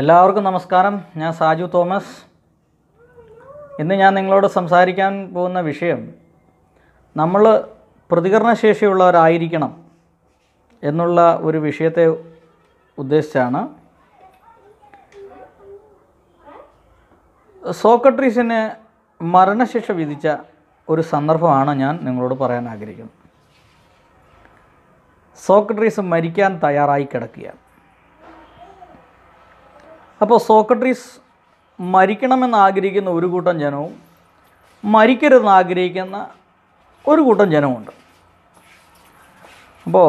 എല്ലാവർക്കും നമസ്കാരം ഞാൻ സാജു തോമസ് ഇന്ന് ഞാൻ നിങ്ങളോട് സംസാരിക്കാൻ പോകുന്ന വിഷയം നമ്മൾ പ്രതികരണശേഷിയുള്ളവരായിരിക്കണം എന്നുള്ള ഒരു വിഷയത്തെ ഉദ്ദേശിച്ചാണ് സോക്രട്ടീസിന് മരണശിക്ഷ വിധിച്ച ഒരു സന്ദർഭമാണ് ഞാൻ നിങ്ങളോട് പറയാൻ ആഗ്രഹിക്കുന്നത് സോക്രട്ടീസ് മരിക്കാൻ തയ്യാറായി കിടക്കുകയാണ് അപ്പോൾ സോക്രട്ടീസ് മരിക്കണമെന്ന് ആഗ്രഹിക്കുന്ന ഒരു കൂട്ടം ജനവും മരിക്കരുതെന്ന് ആഗ്രഹിക്കുന്ന ഒരു കൂട്ടം ജനമുണ്ട് അപ്പോൾ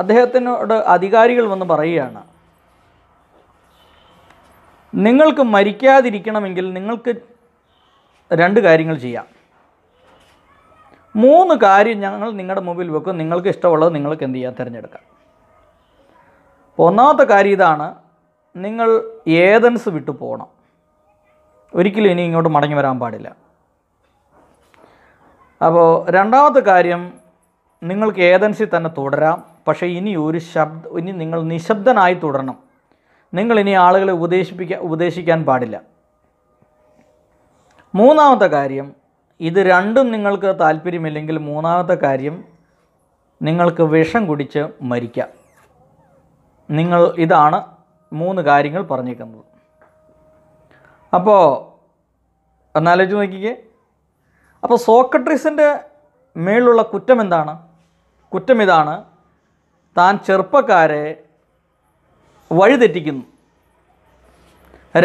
അദ്ദേഹത്തിനോട് അധികാരികൾ വന്ന് പറയുകയാണ് നിങ്ങൾക്ക് മരിക്കാതിരിക്കണമെങ്കിൽ നിങ്ങൾക്ക് രണ്ട് കാര്യങ്ങൾ ചെയ്യാം മൂന്ന് കാര്യം ഞങ്ങൾ നിങ്ങളുടെ മുമ്പിൽ വെക്കും നിങ്ങൾക്ക് ഇഷ്ടമുള്ളത് നിങ്ങൾക്ക് എന്ത് ചെയ്യാം തിരഞ്ഞെടുക്കാം ഒന്നാമത്തെ കാര്യം ഇതാണ് നിങ്ങൾ ഏതൻസ് വിട്ടു പോകണം ഒരിക്കലും ഇനി ഇങ്ങോട്ട് മടങ്ങി വരാൻ പാടില്ല അപ്പോൾ രണ്ടാമത്തെ കാര്യം നിങ്ങൾക്ക് ഏതൻസിൽ തന്നെ തുടരാം പക്ഷേ ഇനി ഒരു ശബ്ദ ഇനി നിങ്ങൾ നിശബ്ദനായി തുടരണം നിങ്ങൾ ഇനി ആളുകളെ ഉപദേശിപ്പിക്കാൻ ഉപദേശിക്കാൻ പാടില്ല മൂന്നാമത്തെ കാര്യം ഇത് രണ്ടും നിങ്ങൾക്ക് താല്പര്യമില്ലെങ്കിൽ മൂന്നാമത്തെ കാര്യം നിങ്ങൾക്ക് വിഷം കുടിച്ച് മരിക്കാം നിങ്ങൾ ഇതാണ് മൂന്ന് കാര്യങ്ങൾ പറഞ്ഞേക്കുന്നത് അപ്പോൾ ഒന്നാലോചിച്ച് നോക്കിക്കേ അപ്പോൾ സോക്രട്ടീസിൻ്റെ മേലുള്ള കുറ്റം എന്താണ് കുറ്റം ഇതാണ് താൻ ചെറുപ്പക്കാരെ വഴിതെറ്റിക്കുന്നു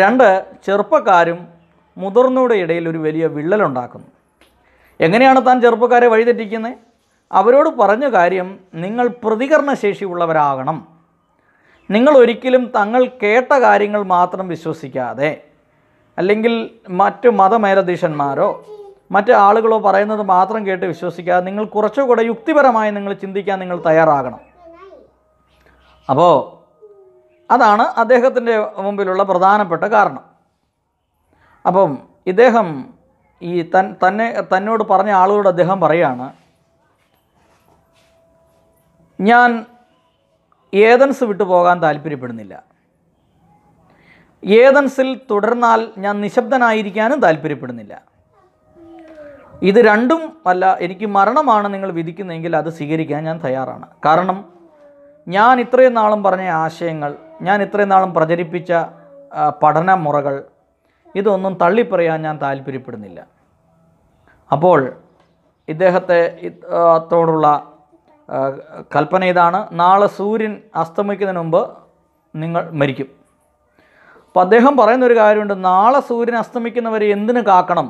രണ്ട് ചെറുപ്പക്കാരും മുതിർന്നവരുടെ ഇടയിൽ ഒരു വലിയ വിള്ളലുണ്ടാക്കുന്നു എങ്ങനെയാണ് താൻ ചെറുപ്പക്കാരെ വഴിതെറ്റിക്കുന്നത് അവരോട് പറഞ്ഞ കാര്യം നിങ്ങൾ പ്രതികരണശേഷിയുള്ളവരാകണം നിങ്ങൾ ഒരിക്കലും തങ്ങൾ കേട്ട കാര്യങ്ങൾ മാത്രം വിശ്വസിക്കാതെ അല്ലെങ്കിൽ മറ്റു മതമേലധീശന്മാരോ മറ്റ് ആളുകളോ പറയുന്നത് മാത്രം കേട്ട് വിശ്വസിക്കാതെ നിങ്ങൾ കുറച്ചുകൂടെ യുക്തിപരമായി നിങ്ങൾ ചിന്തിക്കാൻ നിങ്ങൾ തയ്യാറാകണം അപ്പോൾ അതാണ് അദ്ദേഹത്തിൻ്റെ മുമ്പിലുള്ള പ്രധാനപ്പെട്ട കാരണം അപ്പം ഇദ്ദേഹം ഈ തൻ തന്നെ തന്നോട് പറഞ്ഞ ആളുകളോട് അദ്ദേഹം പറയാണ് ഞാൻ ഏതൻസ് വിട്ടു പോകാൻ താല്പര്യപ്പെടുന്നില്ല ഏതൻസിൽ തുടർന്നാൽ ഞാൻ നിശബ്ദനായിരിക്കാനും താല്പര്യപ്പെടുന്നില്ല ഇത് രണ്ടും അല്ല എനിക്ക് മരണമാണ് നിങ്ങൾ വിധിക്കുന്നതെങ്കിൽ അത് സ്വീകരിക്കാൻ ഞാൻ തയ്യാറാണ് കാരണം ഞാൻ ഇത്രയും നാളും പറഞ്ഞ ആശയങ്ങൾ ഞാൻ ഇത്രയും നാളും പ്രചരിപ്പിച്ച പഠന മുറകൾ ഇതൊന്നും തള്ളിപ്പറയാൻ ഞാൻ താല്പര്യപ്പെടുന്നില്ല അപ്പോൾ ഇദ്ദേഹത്തെ തോടുള്ള കൽപ്പന ഇതാണ് നാളെ സൂര്യൻ അസ്തമിക്കുന്നതിന് മുമ്പ് നിങ്ങൾ മരിക്കും അപ്പോൾ അദ്ദേഹം പറയുന്ന ഒരു കാര്യമുണ്ട് നാളെ സൂര്യൻ അസ്തമിക്കുന്നവരെ എന്തിനു കാക്കണം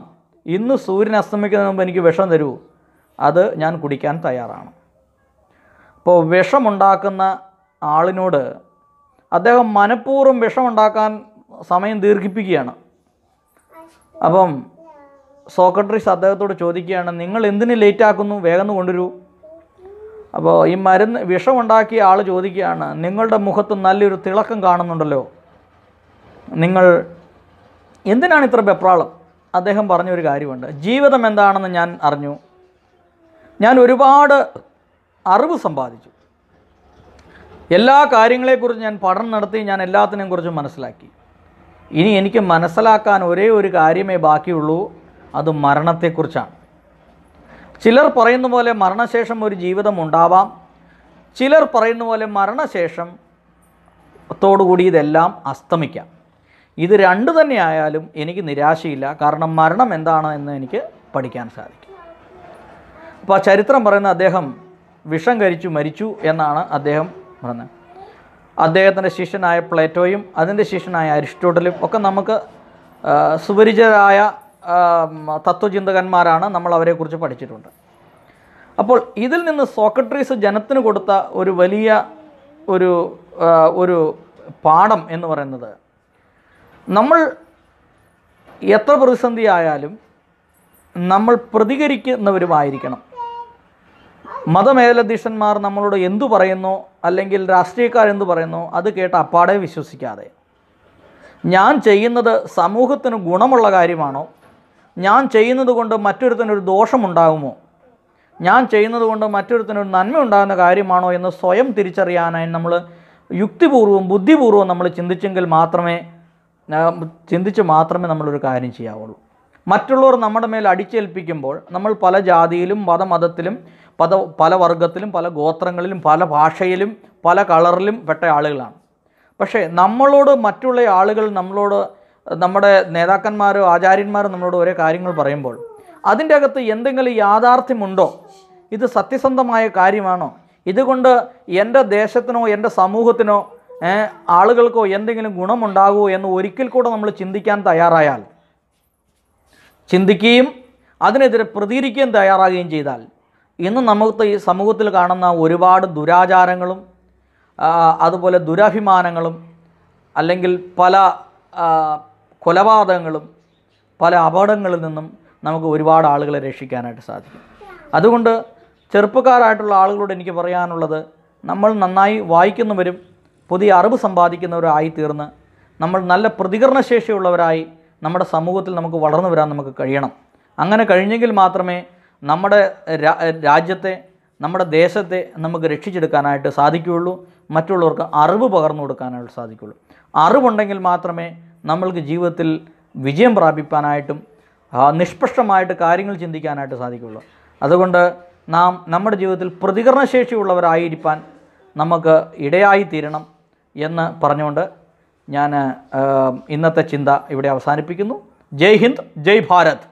ഇന്ന് സൂര്യൻ അസ്തമിക്കുന്നതിന് മുമ്പ് എനിക്ക് വിഷം തരൂ അത് ഞാൻ കുടിക്കാൻ തയ്യാറാണ് അപ്പോൾ വിഷമുണ്ടാക്കുന്ന ആളിനോട് അദ്ദേഹം മനഃപൂർവ്വം വിഷമുണ്ടാക്കാൻ സമയം ദീർഘിപ്പിക്കുകയാണ് അപ്പം സെക്രട്ടറീസ് അദ്ദേഹത്തോട് ചോദിക്കുകയാണ് നിങ്ങൾ എന്തിനു ലേറ്റാക്കുന്നു വേഗം കൊണ്ടുവരൂ അപ്പോൾ ഈ മരുന്ന് വിഷമുണ്ടാക്കിയ ആൾ ചോദിക്കുകയാണ് നിങ്ങളുടെ മുഖത്ത് നല്ലൊരു തിളക്കം കാണുന്നുണ്ടല്ലോ നിങ്ങൾ എന്തിനാണ് ഇത്ര വെപ്രാളം അദ്ദേഹം പറഞ്ഞൊരു കാര്യമുണ്ട് ജീവിതം എന്താണെന്ന് ഞാൻ അറിഞ്ഞു ഞാൻ ഒരുപാട് അറിവ് സമ്പാദിച്ചു എല്ലാ കാര്യങ്ങളെക്കുറിച്ച് ഞാൻ പഠനം നടത്തി ഞാൻ എല്ലാത്തിനെയും കുറിച്ച് മനസ്സിലാക്കി ഇനി എനിക്ക് മനസ്സിലാക്കാൻ ഒരേ ഒരു കാര്യമേ ബാക്കിയുള്ളൂ അത് മരണത്തെക്കുറിച്ചാണ് ചിലർ പറയുന്ന പോലെ മരണശേഷം ഒരു ജീവിതം ഉണ്ടാവാം ചിലർ പറയുന്ന പോലെ മരണശേഷം ത്തോടുകൂടി ഇതെല്ലാം അസ്തമിക്കാം ഇത് രണ്ടു തന്നെ ആയാലും എനിക്ക് നിരാശയില്ല കാരണം മരണം എന്താണ് എന്ന് എനിക്ക് പഠിക്കാൻ സാധിക്കും അപ്പോൾ ആ ചരിത്രം പറയുന്ന അദ്ദേഹം വിഷം കഴിച്ചു മരിച്ചു എന്നാണ് അദ്ദേഹം പറഞ്ഞത് അദ്ദേഹത്തിൻ്റെ ശിഷ്യനായ പ്ലേറ്റോയും അതിൻ്റെ ശിഷ്യനായ അരിസ്റ്റോട്ടലും ഒക്കെ നമുക്ക് സുപരിചിതരായ തത്വചിന്തകന്മാരാണ് നമ്മൾ അവരെക്കുറിച്ച് പഠിച്ചിട്ടുണ്ട് അപ്പോൾ ഇതിൽ നിന്ന് സോക്രട്ടീസ് ജനത്തിന് കൊടുത്ത ഒരു വലിയ ഒരു ഒരു പാഠം എന്ന് പറയുന്നത് നമ്മൾ എത്ര പ്രതിസന്ധി ആയാലും നമ്മൾ പ്രതികരിക്കുന്നവരുമായിരിക്കണം മതമേലധ്യക്ഷന്മാർ നമ്മളോട് എന്തു പറയുന്നു അല്ലെങ്കിൽ രാഷ്ട്രീയക്കാർ എന്തു പറയുന്നു അത് കേട്ട് അപ്പാടെ വിശ്വസിക്കാതെ ഞാൻ ചെയ്യുന്നത് സമൂഹത്തിന് ഗുണമുള്ള കാര്യമാണോ ഞാൻ ചെയ്യുന്നത് കൊണ്ട് മറ്റൊരുത്തനൊരു ദോഷമുണ്ടാകുമോ ഞാൻ ചെയ്യുന്നത് കൊണ്ട് മറ്റൊരുത്തനൊരു നന്മ ഉണ്ടാകുന്ന കാര്യമാണോ എന്ന് സ്വയം തിരിച്ചറിയാനായി നമ്മൾ യുക്തിപൂർവ്വം ബുദ്ധിപൂർവ്വം നമ്മൾ ചിന്തിച്ചെങ്കിൽ മാത്രമേ ചിന്തിച്ച് മാത്രമേ നമ്മളൊരു കാര്യം ചെയ്യാവുള്ളൂ മറ്റുള്ളവർ നമ്മുടെ മേൽ അടിച്ചേൽപ്പിക്കുമ്പോൾ നമ്മൾ പല ജാതിയിലും മതമതത്തിലും പല പല വർഗത്തിലും പല ഗോത്രങ്ങളിലും പല ഭാഷയിലും പല കളറിലും പെട്ട ആളുകളാണ് പക്ഷേ നമ്മളോട് മറ്റുള്ള ആളുകൾ നമ്മളോട് നമ്മുടെ നേതാക്കന്മാരോ ആചാര്യന്മാരോ നമ്മളോട് ഓരോ കാര്യങ്ങൾ പറയുമ്പോൾ അതിൻ്റെ അകത്ത് എന്തെങ്കിലും യാഥാർത്ഥ്യമുണ്ടോ ഇത് സത്യസന്ധമായ കാര്യമാണോ ഇതുകൊണ്ട് എൻ്റെ ദേശത്തിനോ എൻ്റെ സമൂഹത്തിനോ ആളുകൾക്കോ എന്തെങ്കിലും ഗുണമുണ്ടാകുമോ എന്ന് ഒരിക്കൽ കൂടെ നമ്മൾ ചിന്തിക്കാൻ തയ്യാറായാൽ ചിന്തിക്കുകയും അതിനെതിരെ പ്രതികരിക്കുകയും തയ്യാറാകുകയും ചെയ്താൽ ഇന്ന് നമുക്ക് ഈ സമൂഹത്തിൽ കാണുന്ന ഒരുപാട് ദുരാചാരങ്ങളും അതുപോലെ ദുരഭിമാനങ്ങളും അല്ലെങ്കിൽ പല കൊലപാതകങ്ങളും പല അപകടങ്ങളിൽ നിന്നും നമുക്ക് ഒരുപാട് ആളുകളെ രക്ഷിക്കാനായിട്ട് സാധിക്കും അതുകൊണ്ട് ചെറുപ്പക്കാരായിട്ടുള്ള ആളുകളോട് എനിക്ക് പറയാനുള്ളത് നമ്മൾ നന്നായി വായിക്കുന്നവരും പുതിയ അറിവ് സമ്പാദിക്കുന്നവരായി തീർന്ന് നമ്മൾ നല്ല പ്രതികരണശേഷിയുള്ളവരായി നമ്മുടെ സമൂഹത്തിൽ നമുക്ക് വളർന്നു വരാൻ നമുക്ക് കഴിയണം അങ്ങനെ കഴിഞ്ഞെങ്കിൽ മാത്രമേ നമ്മുടെ രാജ്യത്തെ നമ്മുടെ ദേശത്തെ നമുക്ക് രക്ഷിച്ചെടുക്കാനായിട്ട് സാധിക്കുകയുള്ളൂ മറ്റുള്ളവർക്ക് അറിവ് പകർന്നു കൊടുക്കാനായിട്ട് സാധിക്കുകയുള്ളൂ അറിവുണ്ടെങ്കിൽ മാത്രമേ നമ്മൾക്ക് ജീവിതത്തിൽ വിജയം പ്രാപിപ്പാനായിട്ടും നിഷ്പക്ഷമായിട്ട് കാര്യങ്ങൾ ചിന്തിക്കാനായിട്ട് സാധിക്കുള്ളൂ അതുകൊണ്ട് നാം നമ്മുടെ ജീവിതത്തിൽ പ്രതികരണശേഷിയുള്ളവരായിരിക്കാൻ നമുക്ക് ഇടയായിത്തീരണം എന്ന് പറഞ്ഞുകൊണ്ട് ഞാൻ ഇന്നത്തെ ചിന്ത ഇവിടെ അവസാനിപ്പിക്കുന്നു ജയ് ഹിന്ദ് ജയ് ഭാരത്